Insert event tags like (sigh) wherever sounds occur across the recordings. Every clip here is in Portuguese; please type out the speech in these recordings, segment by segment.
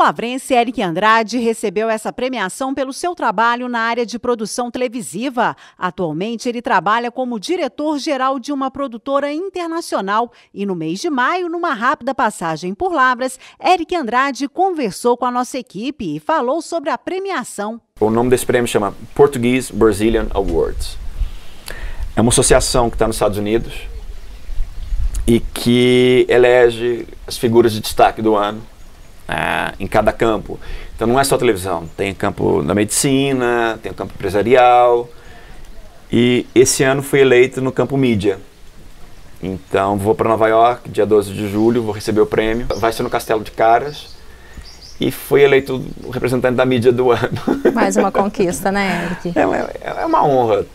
lavrense Eric Andrade recebeu essa premiação pelo seu trabalho na área de produção televisiva. Atualmente, ele trabalha como diretor-geral de uma produtora internacional e, no mês de maio, numa rápida passagem por Lavras, Eric Andrade conversou com a nossa equipe e falou sobre a premiação. O nome desse prêmio chama Portuguese Brazilian Awards. É uma associação que está nos Estados Unidos e que elege as figuras de destaque do ano é, em cada campo. Então não é só televisão, tem campo da medicina, tem o campo empresarial. E esse ano fui eleito no campo mídia. Então vou para Nova York, dia 12 de julho, vou receber o prêmio. Vai ser no Castelo de Caras. E fui eleito o representante da mídia do (laughs) ano. Mais uma conquista, né, Eric? É, é, é uma honra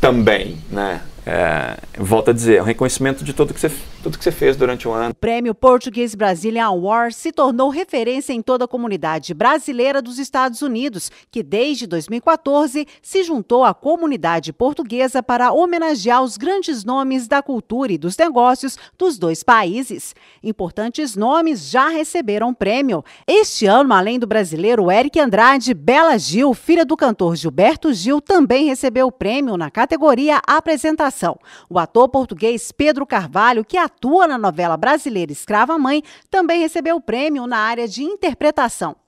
também, né? É, volto a dizer, é um reconhecimento de tudo que, você, tudo que você fez durante um ano. O Prêmio Português Brasilian Award se tornou referência em toda a comunidade brasileira dos Estados Unidos, que desde 2014 se juntou à comunidade portuguesa para homenagear os grandes nomes da cultura e dos negócios dos dois países. Importantes nomes já receberam prêmio. Este ano, além do brasileiro Eric Andrade, Bela Gil, filha do cantor Gilberto Gil, também recebeu o prêmio na categoria Apresentação atuação. O ator português Pedro Carvalho, que atua na novela brasileira Escrava Mãe, também recebeu o prêmio na área de interpretação.